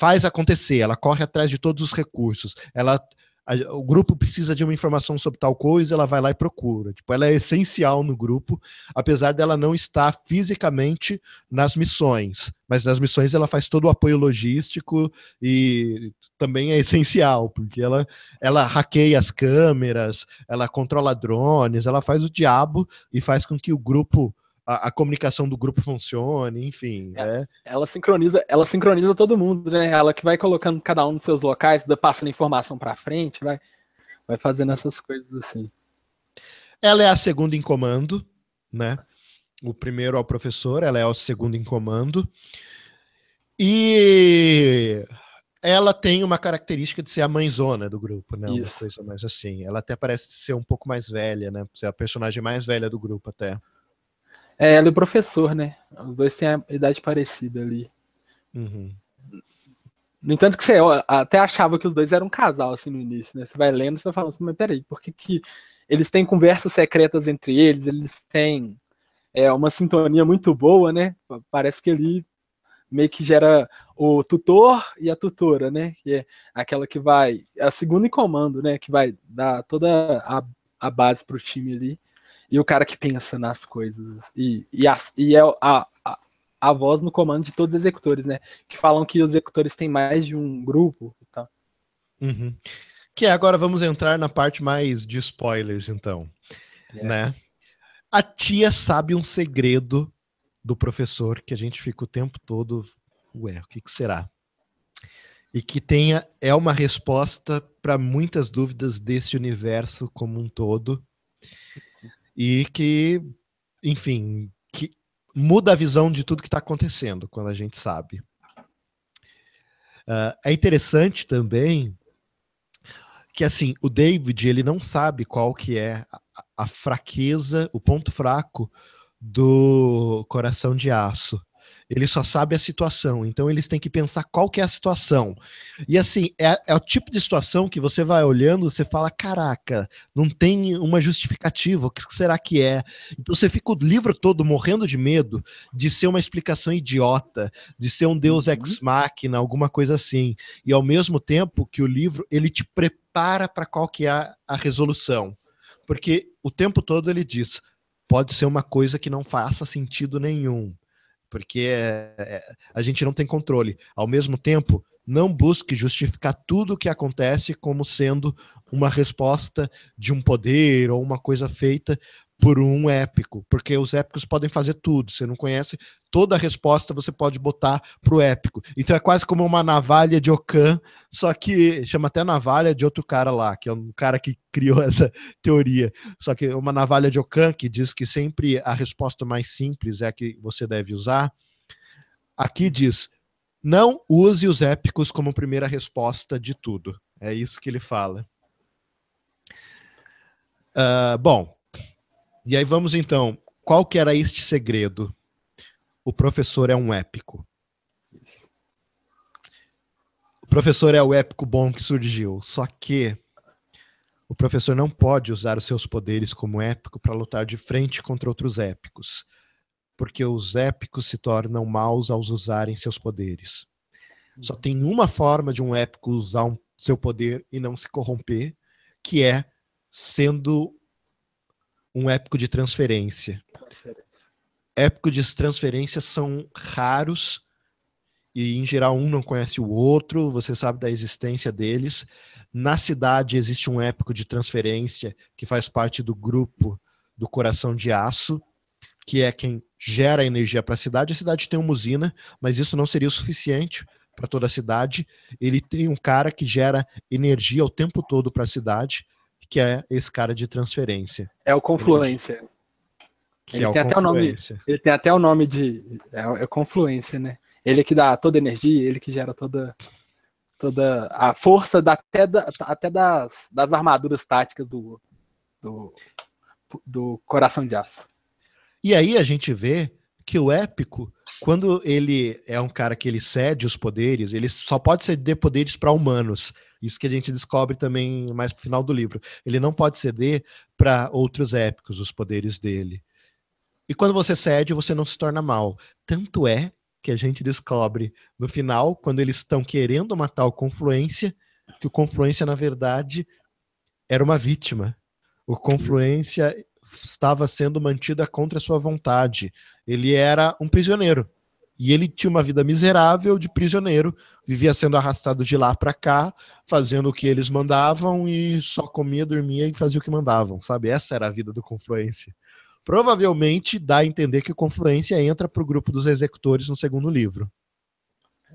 faz acontecer, ela corre atrás de todos os recursos, ela a, o grupo precisa de uma informação sobre tal coisa, ela vai lá e procura. Tipo, ela é essencial no grupo, apesar dela não estar fisicamente nas missões, mas nas missões ela faz todo o apoio logístico e também é essencial, porque ela ela hackeia as câmeras, ela controla drones, ela faz o diabo e faz com que o grupo a, a, comunicação do grupo funcione, enfim. É, né? Ela sincroniza, ela sincroniza todo mundo, né? Ela que vai colocando cada um nos seus locais, passando informação para frente, vai, vai fazendo essas coisas assim. Ela é a segunda em comando, né? O primeiro é o professor, ela é o segundo em comando. E ela tem uma característica de ser a mãezona do grupo, né? Isso. Uma coisa mais assim. Ela até parece ser um pouco mais velha, né? Ser a personagem mais velha do grupo até. É ela e o professor, né? Os dois têm a idade parecida ali. Uhum. No entanto, que você até achava que os dois eram um casal, assim, no início, né? Você vai lendo, você vai falando assim, mas peraí, por que, que eles têm conversas secretas entre eles, eles têm é, uma sintonia muito boa, né? Parece que ele meio que gera o tutor e a tutora, né? Que é aquela que vai, a segunda em comando, né? Que vai dar toda a, a base para o time ali e o cara que pensa nas coisas. E, e, e é a, a, a voz no comando de todos os executores, né? Que falam que os executores têm mais de um grupo e tal. Uhum. Que é, agora vamos entrar na parte mais de spoilers, então. É. Né? A tia sabe um segredo do professor que a gente fica o tempo todo, ué, o que, que será? E que tenha é uma resposta para muitas dúvidas desse universo como um todo e que, enfim, que muda a visão de tudo que está acontecendo quando a gente sabe. Uh, é interessante também que assim o David ele não sabe qual que é a, a fraqueza, o ponto fraco do coração de aço. Ele só sabe a situação. Então eles têm que pensar qual que é a situação. E assim, é, é o tipo de situação que você vai olhando, você fala, caraca, não tem uma justificativa, o que será que é? Então você fica o livro todo morrendo de medo de ser uma explicação idiota, de ser um deus uhum. ex machina, alguma coisa assim. E ao mesmo tempo que o livro, ele te prepara para qual que é a resolução. Porque o tempo todo ele diz, pode ser uma coisa que não faça sentido nenhum porque eh, a gente não tem controle. Ao mesmo tempo, não busque justificar tudo o que acontece como sendo uma resposta de um poder ou uma coisa feita, por um épico, porque os épicos podem fazer tudo. Você não conhece toda a resposta, você pode botar pro épico. Então é quase como uma navalha de Ocan, só que chama até navalha de outro cara lá, que é um cara que criou <laughs> essa teoria. Só que uma navalha de Ocan que diz que sempre a resposta mais simples é a que você deve usar. Aqui diz: não use os épicos como primeira resposta de tudo. É isso que ele fala. Uh, bom, e aí vamos então. Qual que era este segredo? O professor é um épico. O professor é o épico bom que surgiu. Só que o professor não pode usar os seus poderes como épico para lutar de frente contra outros épicos, porque os épicos se tornam maus ao usarem seus poderes. Só tem uma forma de um épico usar um, seu poder e não se corromper, que é sendo um épico de transferência. transferência. Épicos de transferência são raros e, em geral, um não conhece o outro, você sabe da existência deles. Na cidade existe um épico de transferência que faz parte do grupo do Coração de Aço, que é quem gera energia para a cidade. A cidade tem uma usina, mas isso não seria o suficiente para toda a cidade. Ele tem um cara que gera energia o tempo todo para a cidade que é esse cara de transferência. É o Confluência. Que ele é tem até o nome. Ele tem até o nome de. É, é Confluência, né? Ele que dá toda a energia, ele que gera toda toda a força da, até, da, até das, das armaduras táticas do, do, do coração de aço. E aí a gente vê que o épico quando ele é um cara que ele cede os poderes, ele só pode ceder poderes para humanos. Isso que a gente descobre também mais pro final do livro. Ele não pode ceder para outros épicos os poderes dele. E quando você cede, você não se torna mal. Tanto é que a gente descobre no final, quando eles estão querendo matar o Confluência, que o Confluência, na verdade, era uma vítima. O Confluência estava sendo mantida contra sua vontade. Ele era um prisioneiro. E ele tinha uma vida miserável de prisioneiro, vivia sendo arrastado de lá para cá, fazendo o que eles mandavam e só comia, dormia e fazia o que mandavam, sabe? Essa era a vida do Confluência. Provavelmente dá a entender que o Confluência entra para o grupo dos executores no segundo livro.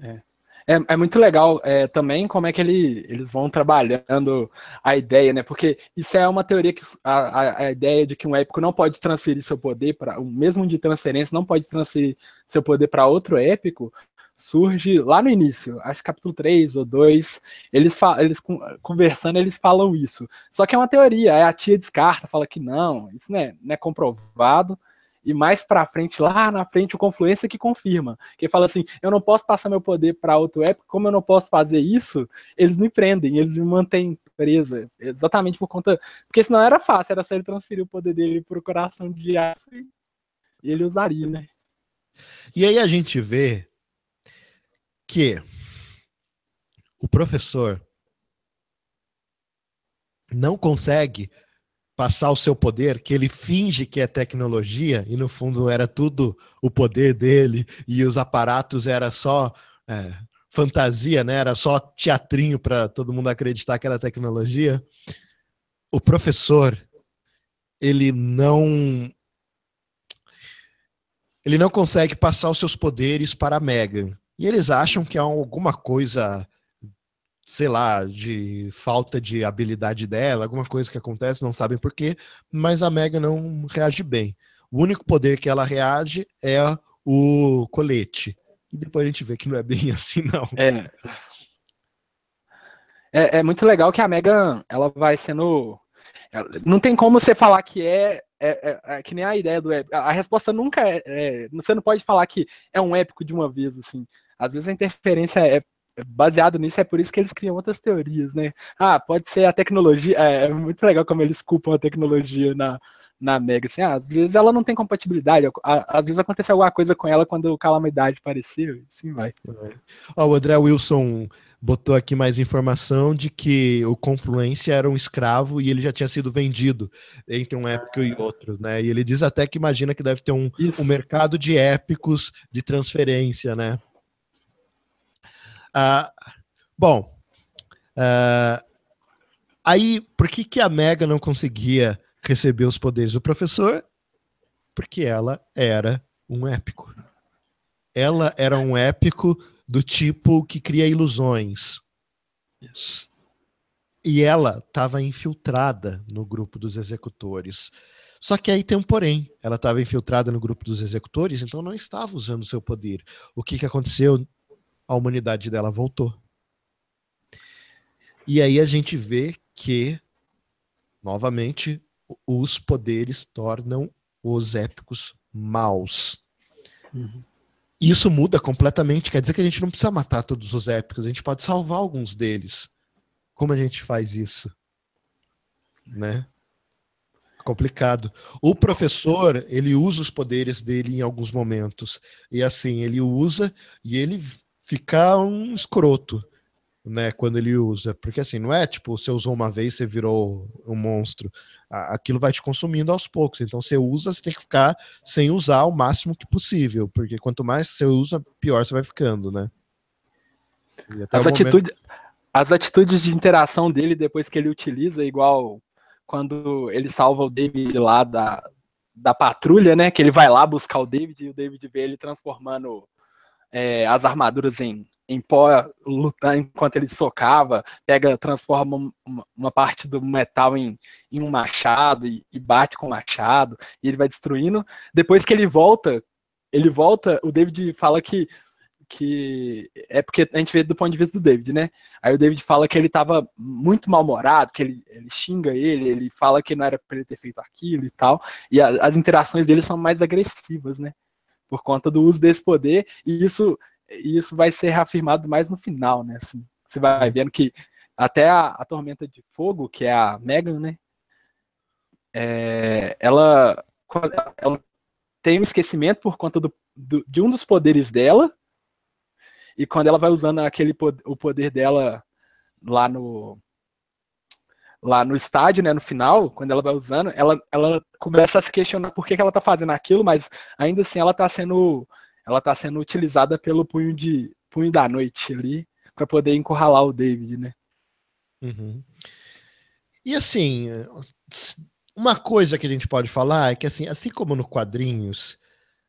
É é, é muito legal é, também como é que ele, eles vão trabalhando a ideia, né? Porque isso é uma teoria que a, a ideia de que um épico não pode transferir seu poder para o mesmo de transferência não pode transferir seu poder para outro épico surge lá no início, acho que capítulo 3 ou 2, eles, eles conversando, eles falam isso. Só que é uma teoria, é, a tia descarta, fala que não, isso não é, não é comprovado, e mais para frente, lá na frente, o Confluência que confirma. Que fala assim: eu não posso passar meu poder para outro app, como eu não posso fazer isso, eles me prendem, eles me mantêm preso. Exatamente por conta. Porque senão era fácil, era só ele transferir o poder dele pro coração de aço e ele usaria, né? E aí a gente vê que o professor não consegue passar o seu poder, que ele finge que é tecnologia e no fundo era tudo o poder dele e os aparatos era só é, fantasia, né? Era só teatrinho para todo mundo acreditar que era tecnologia. O professor ele não ele não consegue passar os seus poderes para a Megan. E eles acham que há é alguma coisa sei lá, de falta de habilidade dela, alguma coisa que acontece, não sabem porquê, mas a Mega não reage bem. O único poder que ela reage é o colete. E depois a gente vê que não é bem <laughs> assim, não. É. É, é muito legal que a Megan, ela vai sendo. não tem como você falar que é, é, é, é que nem a ideia do épico. A resposta nunca é, é, Você não pode falar que é um épico de uma vez, assim. Às vezes a interferência é baseado nisso, é por isso que eles criam outras teorias, né? Ah, pode ser a tecnologia. É, é muito legal como eles culpam a tecnologia na, na Mega. Assim, ah, às vezes ela não tem compatibilidade, às vezes acontece alguma coisa com ela quando calamidade apareceu, sim vai. É. Ó, o André Wilson botou aqui mais informação de que o Confluência era um escravo e ele já tinha sido vendido entre um épico e outro, né? E ele diz até que imagina que deve ter um, um mercado de épicos de transferência, né? Ah, bom, ah, aí por que, que a Mega não conseguia receber os poderes do professor? Porque ela era um épico. Ela era um épico do tipo que cria ilusões. Yes. E ela estava infiltrada no grupo dos executores. Só que aí tem um porém. Ela estava infiltrada no grupo dos executores, então não estava usando seu poder. O que, que aconteceu a humanidade dela voltou. E aí a gente vê que, novamente, os poderes tornam os épicos maus. Uhum. Isso muda completamente. Quer dizer que a gente não precisa matar todos os épicos, a gente pode salvar alguns deles. Como a gente faz isso? Né? complicado. O professor, ele usa os poderes dele em alguns momentos. E assim, ele usa e ele ficar um escroto, né, quando ele usa. Porque assim, não é tipo, você usou uma vez, você virou um monstro. Aquilo vai te consumindo aos poucos. Então você usa, você tem que ficar sem usar o máximo que possível. Porque quanto mais você usa, pior você vai ficando, né? As, atitude, momento... as atitudes de interação dele depois que ele utiliza, igual quando ele salva o David lá da, da patrulha, né? Que ele vai lá buscar o David e o David vê ele transformando é, as armaduras em, em pó, lutando enquanto ele socava, pega, transforma uma, uma parte do metal em, em um machado e, e bate com o machado, e ele vai destruindo. Depois que ele volta, ele volta, o David fala que que é porque a gente vê do ponto de vista do David, né? Aí o David fala que ele tava muito mal-humorado, que ele, ele, xinga ele, ele fala que não era pra ele ter feito aquilo e tal. E a, as interações dele são mais agressivas, né? por conta do uso desse poder, e isso, isso vai ser reafirmado mais no final, né? Assim, você vai uhum. vendo que até a, a Tormenta de Fogo, que é a Megan, né? É, ela, ela tem um esquecimento por conta do, do, de um dos poderes dela, e quando ela vai usando aquele o poder dela lá no lá no estádio, né, no final, quando ela vai usando, ela, ela começa a se questionar por que, que ela está fazendo aquilo, mas ainda assim ela está sendo ela tá sendo utilizada pelo punho de punho da noite ali para poder encurralar o David, né? Uhum. E assim, uma coisa que a gente pode falar é que assim, assim como no quadrinhos,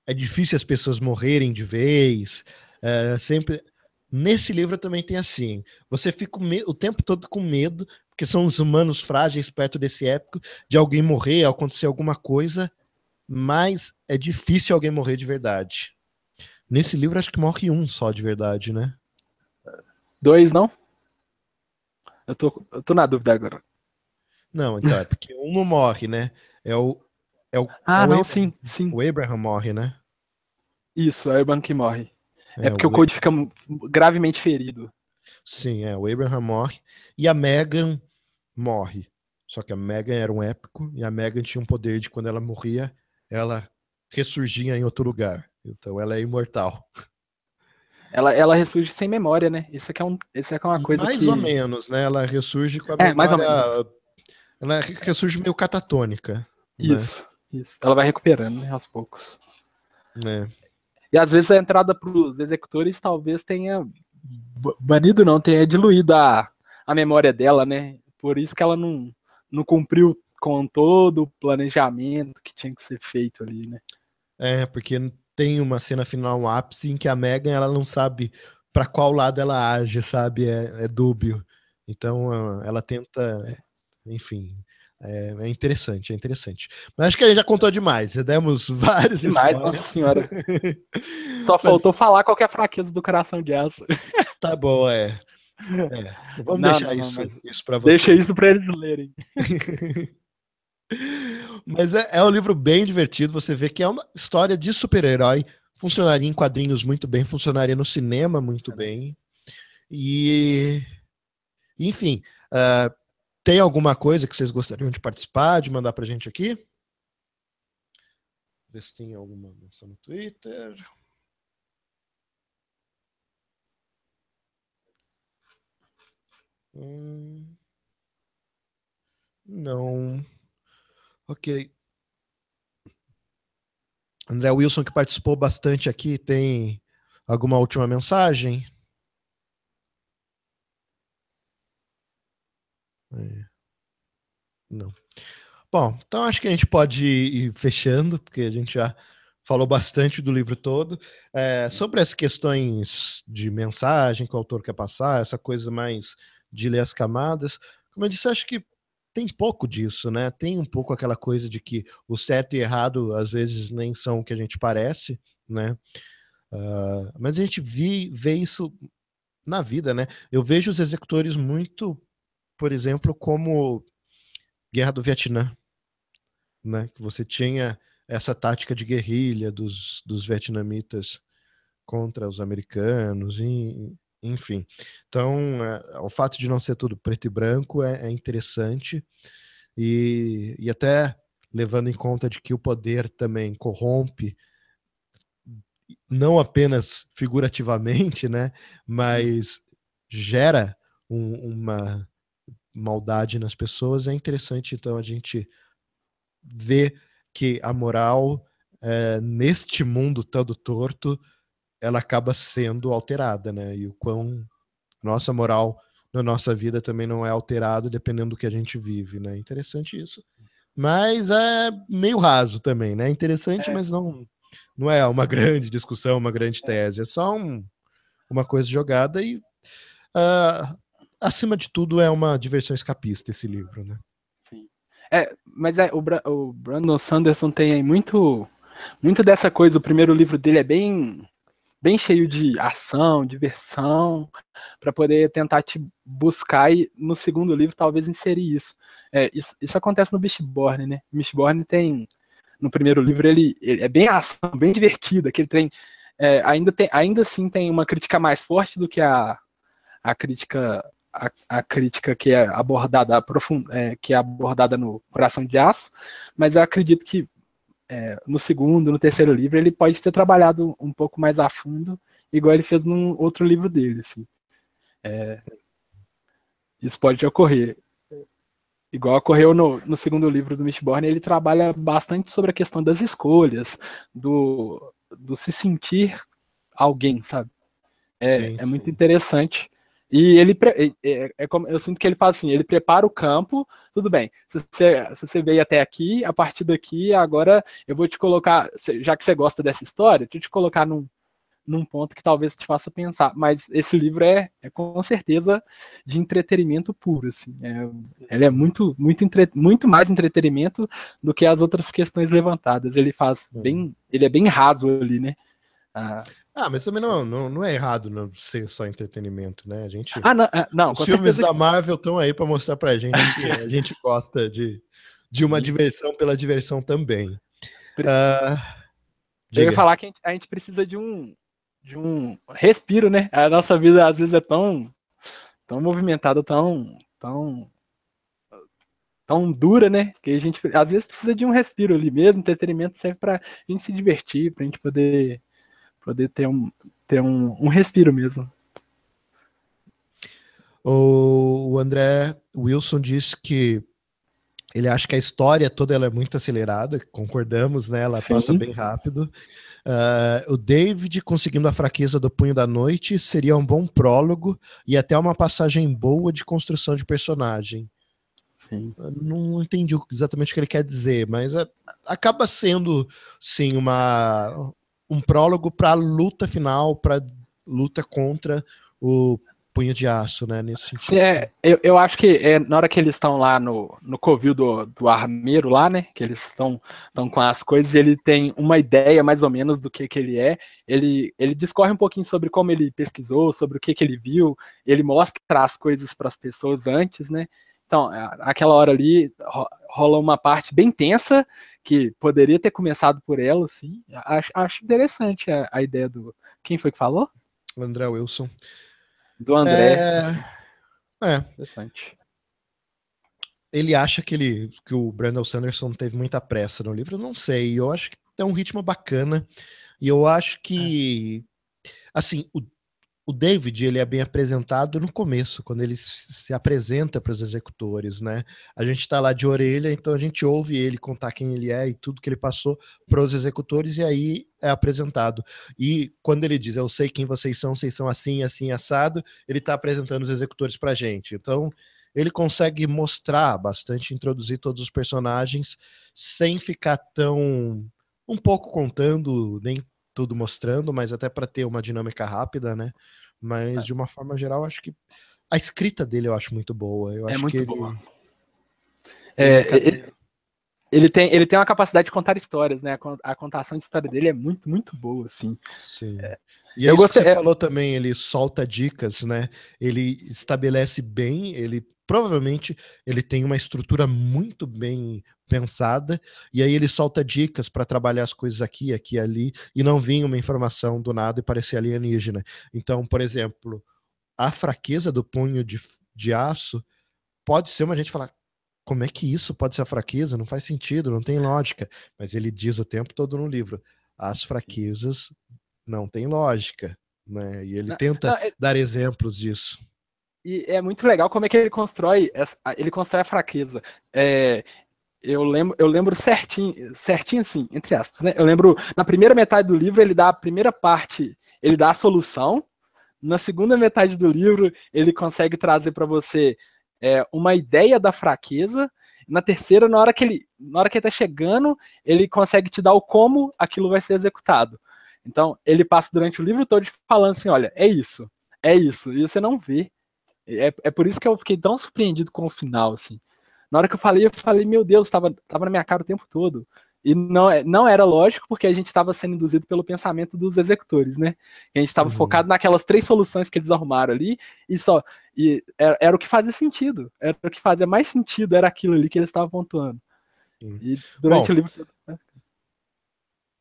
é difícil as pessoas morrerem de vez, é, sempre Nesse livro também tem assim: você fica o tempo todo com medo, porque são os humanos frágeis perto desse épico, de alguém morrer, acontecer alguma coisa, mas é difícil alguém morrer de verdade. Nesse livro, acho que morre um só de verdade, né? Dois, não? Eu tô, eu tô na dúvida agora. Não, então é porque um não morre, né? É o. É o ah, é o não, Abraham. sim, sim. O Abraham morre, né? Isso, é o Abraham que morre. É, é, porque o, o Cody fica gravemente ferido. Sim, é. O Abraham morre e a Megan morre. Só que a Megan era um épico e a Megan tinha um poder de quando ela morria, ela ressurgia em outro lugar. Então ela é imortal. <laughs> Ela, ela ressurge sem memória, né? Isso aqui é, é, um, isso aqui é, é uma coisa Mais que... ou menos, né? Ela ressurge com a memória... É, mais ou menos. Ela ressurge meio catatônica. Né? Isso, né? isso. Ela vai recuperando, né, aos poucos. É. E às vezes a entrada para os executores talvez tenha banido, não, tenha diluído a, a memória dela, né? Por isso que ela não, não cumpriu com todo o planejamento que tinha que ser feito ali, né? É, porque tem uma cena final, um ápice, em que a Megan ela não sabe para qual lado ela age, sabe? É, é dúbio. Então ela tenta, enfim, é, é, interessante, é interessante. Mas acho que a gente já contou demais, já demos <laughs> vários Demais, spoilers. nossa senhora. <laughs> Só Mas... faltou falar qual é a fraqueza do coração de aço. <laughs> Tá bom, é. é. Vamos não, deixar não, isso, isso para vocês. Deixa isso para eles lerem. mas é, é um livro bem divertido, você vê que é uma história de super-herói, funcionaria em quadrinhos muito bem, funcionaria no cinema muito bem. E enfim, uh, tem alguma coisa que vocês gostariam de participar, de mandar para a gente aqui? Ver se tem alguma menção no Twitter. Hum, não. Ok. André Wilson, que participou bastante aqui, tem alguma última mensagem? É. Não. Bom, então acho que a gente pode ir fechando, porque a gente já falou bastante do livro todo. É, sobre as questões de mensagem que o autor quer passar, essa coisa mais de ler as camadas, como eu disse, acho que tem pouco disso, né? Tem um pouco aquela coisa de que o certo e errado às vezes nem são o que a gente parece, né? Uh, mas a gente vi, vê isso na vida, né? Eu vejo os executores muito por exemplo, como Guerra do Vietnã, né? que você tinha essa tática de guerrilha dos, dos vietnamitas contra os americanos, e, enfim. Então, é, o fato de não ser tudo preto e branco é, é interessante, e, e até levando em conta de que o poder também corrompe não apenas figurativamente, né, mas gera um, uma maldade nas pessoas. É interessante, então, a gente ver que a moral, é, neste mundo todo torto, ela acaba sendo alterada, né? E o quão nossa moral na nossa vida também não é alterada dependendo do que a gente vive, né? Interessante isso. Mas é meio raso também, né? Interessante, é. mas não não é uma <laughs> grande discussão, uma grande é. tese, é só um, uma coisa jogada e uh, acima de tudo, é uma diversão escapista esse livro, né? Sim. É, mas é, o, Bra o Brandon Sanderson tem muito, muito dessa coisa. O primeiro livro dele é bem bem cheio de ação, diversão, para poder tentar te buscar e no segundo livro talvez inserir isso. É, isso, isso, acontece no Mistborn, né? Mistborn tem no primeiro livro ele, ele é bem ação, bem divertido, aquele trem é, ainda tem, ainda assim tem uma crítica mais forte do que a a crítica a, a crítica que é abordada é, que é abordada no Coração de Aço, mas eu acredito que é, no segundo, no terceiro livro, ele pode ter trabalhado um pouco mais a fundo, igual ele fez num outro livro dele. Assim. É, isso pode ocorrer. Igual ocorreu no, no segundo livro do Mistborn, ele trabalha bastante sobre a questão das escolhas, do, do se sentir alguém, sabe? É, sim, é sim. muito interessante e ele é, é como, eu sinto que ele faz assim, ele prepara o campo, tudo bem. Se você, se você veio até aqui, a partir daqui, agora eu vou te colocar, já que você gosta dessa história, deixa eu te colocar num, num ponto que talvez te faça pensar. Mas esse livro é, é com certeza de entretenimento puro, assim. É, ele é muito, muito, entre, muito mais entretenimento do que as outras questões levantadas. Ele faz bem, ele é bem raso ali, né? Ah, ah, mas também não, não, não é errado não ser só entretenimento, né? A gente. Ah, não, é, não Os filmes da Marvel estão aí para mostrar para a gente que <laughs> a gente gosta de, de uma diversão pela diversão também. Uh, eu ia falar que a gente, a gente, precisa de um, de um respiro, né? A nossa vida às vezes é tão, tão movimentada, tão, tão, tão dura, né? Que a gente às vezes precisa de um respiro ali mesmo. Entretenimento serve para a gente se divertir, para a gente poder poder ter um, ter um, um respiro mesmo. O André Wilson diz que ele acha que a história toda ela é muito acelerada, concordamos, né? Ela Sim. passa bem rápido. Uh, o David conseguindo a fraqueza do punho da noite seria um bom prólogo e até uma passagem boa de construção de personagem. Sim. Não entendi exatamente o que ele quer dizer, mas ah, acaba sendo sim uma, um prólogo para a luta final, para luta contra o punho de aço, né? Nesse É, eu, eu acho que é, na hora que eles estão lá no, no covil do, do armeiro lá, né? Que eles estão com as coisas, ele tem uma ideia mais ou menos do que, que ele é. Ele, ele discorre um pouquinho sobre como ele pesquisou, sobre o que, que ele viu, ele mostra as coisas para as pessoas antes, né? Então, aquela hora ali rola uma parte bem tensa, que poderia ter começado por ela, assim. Acho, acho interessante a, a, ideia do. Quem foi que falou? O André Wilson. Do André. É. Assim. é. Interessante. Ele acha que, ele, que o Brandon Sanderson teve muita pressa no livro, eu não sei. Eu acho que é um ritmo bacana. E eu acho que. É. Assim, o o David ele é bem apresentado no começo, quando ele se apresenta para os executores, né? A gente está lá de orelha, então a gente ouve ele contar quem ele é e tudo que ele passou para os executores e aí é apresentado. E quando ele diz, eu sei quem vocês são, vocês são assim, assim, assado, ele está apresentando os executores para a gente. Então ele consegue mostrar bastante, introduzir todos os personagens sem ficar tão um pouco contando, nem tudo mostrando, mas até para ter uma dinâmica rápida, né? Mas é. de uma forma geral, acho que a escrita dele eu acho muito boa. Eu é acho muito que ele... boa. É, ele, ele, tem, ele tem uma capacidade de contar histórias, né? A contação de história dele é muito, muito boa, assim. Sim. É, e é eu gostei, você é... falou também, ele solta dicas, né? Ele estabelece bem, ele provavelmente ele tem uma estrutura muito bem pensada, e aí ele solta dicas para trabalhar as coisas aqui, aqui, ali, e não vinha uma informação do nada e parecer alienígena. Então, por exemplo, a fraqueza do punho de, de aço pode ser uma gente falar, como é que isso pode ser a fraqueza? Não faz sentido, não tem é. lógica. Mas ele diz o tempo todo no livro, as fraquezas não têm lógica, né? E ele não, tenta não, é dar exemplos disso e é muito legal como é que ele constrói ele constrói a fraqueza é, eu lembro, eu lembro certinho, certinho assim, entre aspas, né? Eu lembro, na primeira metade do livro, ele dá a primeira parte, ele dá a solução. Na segunda metade do livro, ele consegue trazer para você é, uma ideia da fraqueza. Na terceira, na hora que ele, na hora que ele tá chegando, ele consegue te dar o como aquilo vai ser executado. Então, ele passa durante o livro todo falando assim, olha, é isso, é isso, e você não vê. É, é por isso que eu fiquei tão surpreendido com o final, assim. Na hora que eu falei, eu falei, meu Deus, tava, tava na minha cara o tempo todo. E não, é, não era lógico, porque a gente estava sendo induzido pelo pensamento dos executores, né? A gente estava uhum. focado naquelas três soluções que eles arrumaram ali, e só. E era, era, o que fazia sentido. Era o que fazia mais sentido, era aquilo ali que eles estavam pontuando. Sim. E durante Bom, o livro. Né?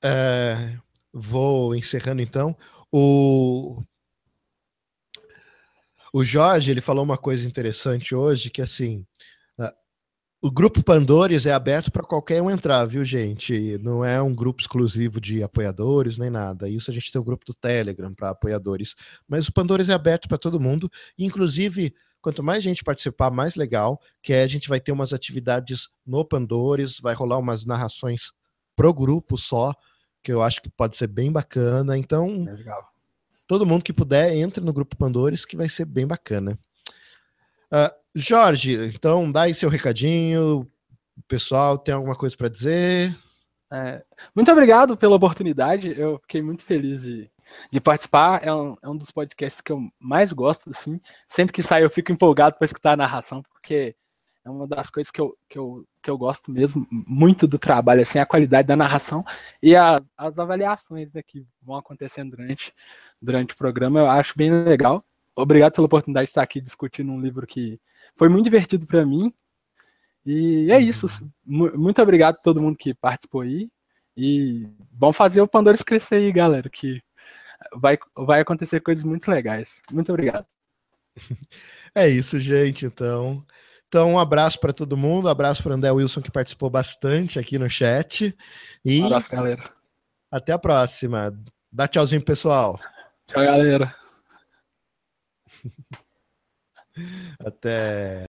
É, vou encerrando então. O. O Jorge, ele falou uma coisa interessante hoje, que assim, o grupo Pandores é aberto para qualquer um entrar, viu, gente? Não é um grupo exclusivo de apoiadores nem nada. Isso a gente tem o um grupo do Telegram para apoiadores. Mas o Pandores é aberto para todo mundo. Inclusive, quanto mais gente participar, mais legal. Que a gente vai ter umas atividades no Pandores, vai rolar umas narrações pro grupo só, que eu acho que pode ser bem bacana. Então, é todo mundo que puder, entre no grupo Pandores, que vai ser bem bacana. Uh, Jorge, então dá aí seu recadinho. O pessoal tem alguma coisa para dizer? É, muito obrigado pela oportunidade. Eu fiquei muito feliz de, de participar. É um, é um dos podcasts que eu mais gosto. Assim. Sempre que sai, eu fico empolgado para escutar a narração, porque é uma das coisas que eu, que eu, que eu gosto mesmo muito do trabalho, assim, a qualidade da narração e a, as avaliações né, que vão acontecendo durante, durante o programa, eu acho bem legal obrigado pela oportunidade de estar aqui discutindo um livro que foi muito divertido para mim. E é uhum. isso. Muito obrigado a todo mundo que participou aí. E vamos fazer o Pandores crescer aí, galera, que vai, vai acontecer coisas muito legais. Muito obrigado. <laughs> É isso, gente. Então, então um abraço para todo mundo, um abraço para André Wilson que participou bastante aqui no chat. E um abraço, galera. Até a próxima. Dá tchauzinho, pessoal. Tchau, galera. Até.